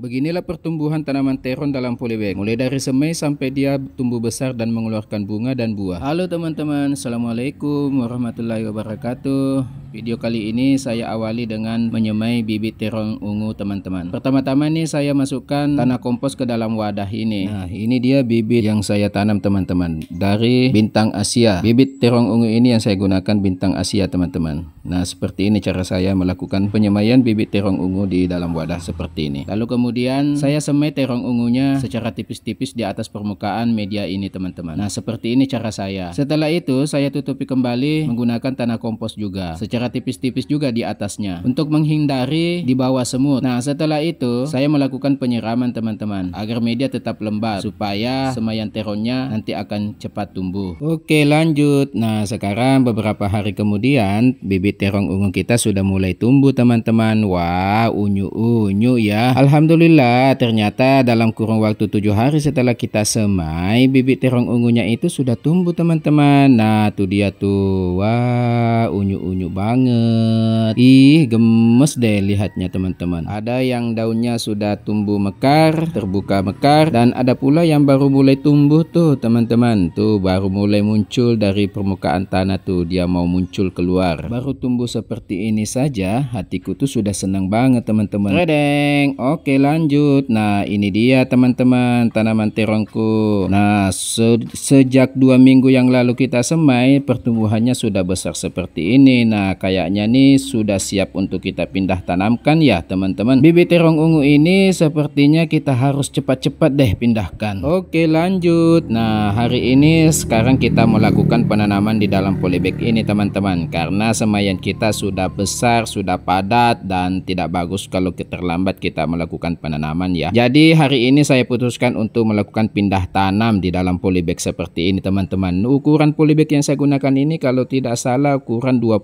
Beginilah pertumbuhan tanaman teron dalam polybag, mulai dari semai sampai dia tumbuh besar dan mengeluarkan bunga dan buah. Halo teman-teman, Assalamualaikum warahmatullahi wabarakatuh. Video kali ini saya awali dengan menyemai bibit terong ungu teman-teman. Pertama-tama nih saya masukkan tanah kompos ke dalam wadah ini. Nah, ini dia bibit yang saya tanam teman-teman dari bintang Asia. Bibit terong ungu ini yang saya gunakan bintang Asia teman-teman. Nah, seperti ini cara saya melakukan penyemaian bibit terong ungu di dalam wadah seperti ini. Lalu kemudian Kemudian saya semai terong ungunya secara tipis-tipis di atas permukaan media ini teman-teman. Nah seperti ini cara saya. Setelah itu saya tutupi kembali menggunakan tanah kompos juga. Secara tipis-tipis juga di atasnya. Untuk menghindari di bawah semut. Nah setelah itu saya melakukan penyiraman teman-teman. Agar media tetap lembab. Supaya semayan terongnya nanti akan cepat tumbuh. Oke lanjut. Nah sekarang beberapa hari kemudian bibit terong ungu kita sudah mulai tumbuh teman-teman. Wah unyu-unyu ya. Alhamdulillah Alhamdulillah ternyata dalam kurun waktu tujuh hari setelah kita semai bibit terong ungunya itu sudah tumbuh teman-teman Nah tuh dia tuh wah unyu-unyu banget Ih gemes deh lihatnya teman-teman Ada yang daunnya sudah tumbuh mekar terbuka mekar Dan ada pula yang baru mulai tumbuh tuh teman-teman Tuh baru mulai muncul dari permukaan tanah tuh dia mau muncul keluar Baru tumbuh seperti ini saja hatiku tuh sudah senang banget teman-teman Redeng oke lanjut Nah ini dia teman-teman tanaman terongku Nah se sejak dua minggu yang lalu kita semai pertumbuhannya sudah besar seperti ini Nah kayaknya nih sudah siap untuk kita pindah tanamkan ya teman-teman Bibit terong ungu ini sepertinya kita harus cepat-cepat deh pindahkan Oke lanjut Nah hari ini sekarang kita melakukan penanaman di dalam polybag ini teman-teman Karena semayan kita sudah besar sudah padat dan tidak bagus kalau terlambat kita melakukan melakukan penanaman ya. Jadi hari ini saya putuskan untuk melakukan pindah tanam di dalam polybag seperti ini teman-teman. Ukuran polybag yang saya gunakan ini kalau tidak salah ukuran 25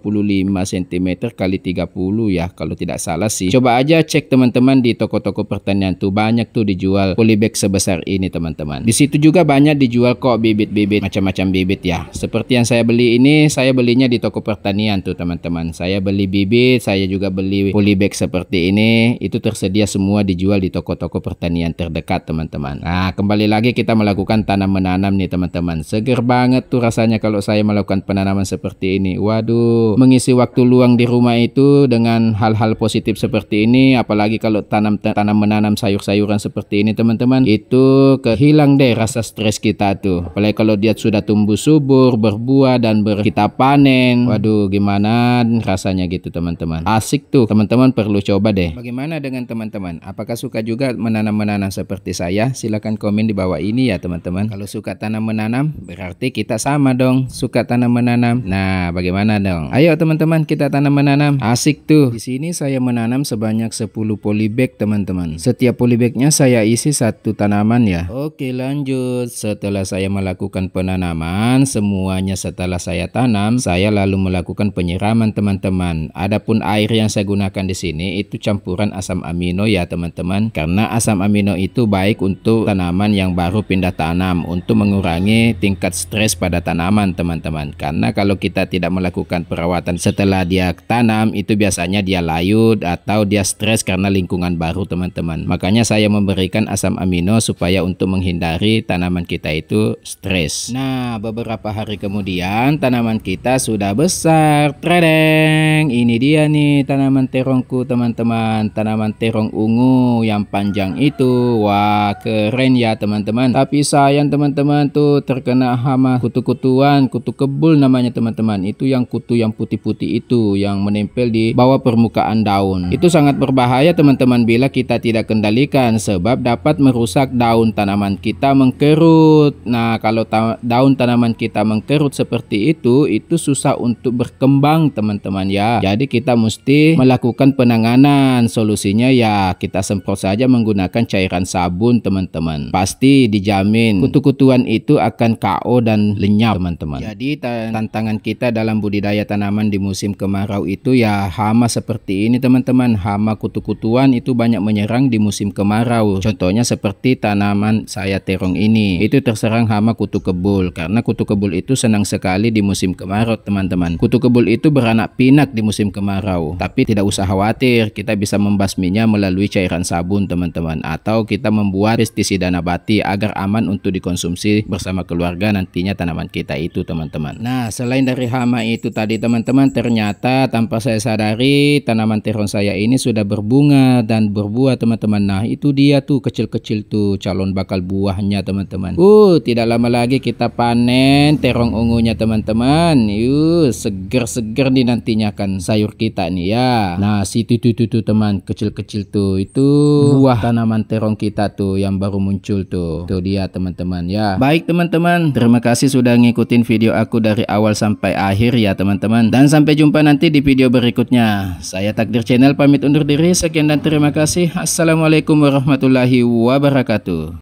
cm kali 30 ya kalau tidak salah sih. Coba aja cek teman-teman di toko-toko pertanian tuh banyak tuh dijual polybag sebesar ini teman-teman. Di situ juga banyak dijual kok bibit-bibit macam-macam bibit ya. Seperti yang saya beli ini saya belinya di toko pertanian tuh teman-teman. Saya beli bibit, saya juga beli polybag seperti ini. Itu tersedia semua di dijual di toko-toko pertanian terdekat teman-teman. Nah kembali lagi kita melakukan tanam menanam nih teman-teman. Seger banget tuh rasanya kalau saya melakukan penanaman seperti ini. Waduh mengisi waktu luang di rumah itu dengan hal-hal positif seperti ini. Apalagi kalau tanam tanam menanam sayur-sayuran seperti ini teman-teman. Itu kehilang deh rasa stres kita tuh. Apalagi kalau dia sudah tumbuh subur, berbuah dan ber kita panen. Waduh gimana rasanya gitu teman-teman. Asik tuh teman-teman perlu coba deh. Bagaimana dengan teman-teman? Apakah Apakah suka juga menanam-menanam seperti saya? Silahkan komen di bawah ini ya teman-teman. Kalau suka tanam-menanam, berarti kita sama dong. Suka tanam-menanam. Nah, bagaimana dong? Ayo teman-teman, kita tanam-menanam. Asik tuh. Di sini saya menanam sebanyak 10 polybag teman-teman. Setiap polybagnya saya isi satu tanaman ya. Oke lanjut. Setelah saya melakukan penanaman, semuanya setelah saya tanam, saya lalu melakukan penyiraman teman-teman. Adapun air yang saya gunakan di sini itu campuran asam amino ya teman-teman teman-teman karena asam amino itu baik untuk tanaman yang baru pindah tanam untuk mengurangi tingkat stres pada tanaman teman-teman karena kalau kita tidak melakukan perawatan setelah dia tanam itu biasanya dia layu atau dia stres karena lingkungan baru teman-teman makanya saya memberikan asam amino supaya untuk menghindari tanaman kita itu stres nah beberapa hari kemudian tanaman kita sudah besar tredeng ini dia nih tanaman terongku teman-teman tanaman terong ungu yang panjang itu. Wah, keren ya teman-teman. Tapi sayang teman-teman tuh terkena hama kutu-kutuan, kutu kebul namanya teman-teman. Itu yang kutu yang putih-putih itu yang menempel di bawah permukaan daun. Itu sangat berbahaya teman-teman bila kita tidak kendalikan sebab dapat merusak daun tanaman kita mengkerut. Nah, kalau ta daun tanaman kita mengkerut seperti itu, itu susah untuk berkembang teman-teman ya. Jadi kita mesti melakukan penanganan. Solusinya ya kita sembuh disemprot saja menggunakan cairan sabun teman-teman. Pasti dijamin kutu-kutuan itu akan KO dan lenyap teman-teman. Jadi tantangan kita dalam budidaya tanaman di musim kemarau itu ya hama seperti ini teman-teman. Hama kutu-kutuan itu banyak menyerang di musim kemarau. Contohnya seperti tanaman saya terong ini. Itu terserang hama kutu kebul karena kutu kebul itu senang sekali di musim kemarau teman-teman. Kutu kebul itu beranak pinak di musim kemarau. Tapi tidak usah khawatir, kita bisa membasminya melalui cairan sabun teman-teman atau kita membuat pestisida nabati agar aman untuk dikonsumsi bersama keluarga nantinya tanaman kita itu teman-teman nah selain dari hama itu tadi teman-teman ternyata tanpa saya sadari tanaman terong saya ini sudah berbunga dan berbuah teman-teman nah itu dia tuh kecil-kecil tuh calon bakal buahnya teman-teman uh tidak lama lagi kita panen terong ungunya teman-teman yuk seger-seger nih nantinya kan sayur kita nih ya nah situ tuh tuh, teman kecil-kecil tuh itu tuh buah tanaman terong kita tuh yang baru muncul tuh. Tuh dia teman-teman ya. Baik teman-teman, terima kasih sudah ngikutin video aku dari awal sampai akhir ya teman-teman. Dan sampai jumpa nanti di video berikutnya. Saya Takdir Channel pamit undur diri. Sekian dan terima kasih. Assalamualaikum warahmatullahi wabarakatuh.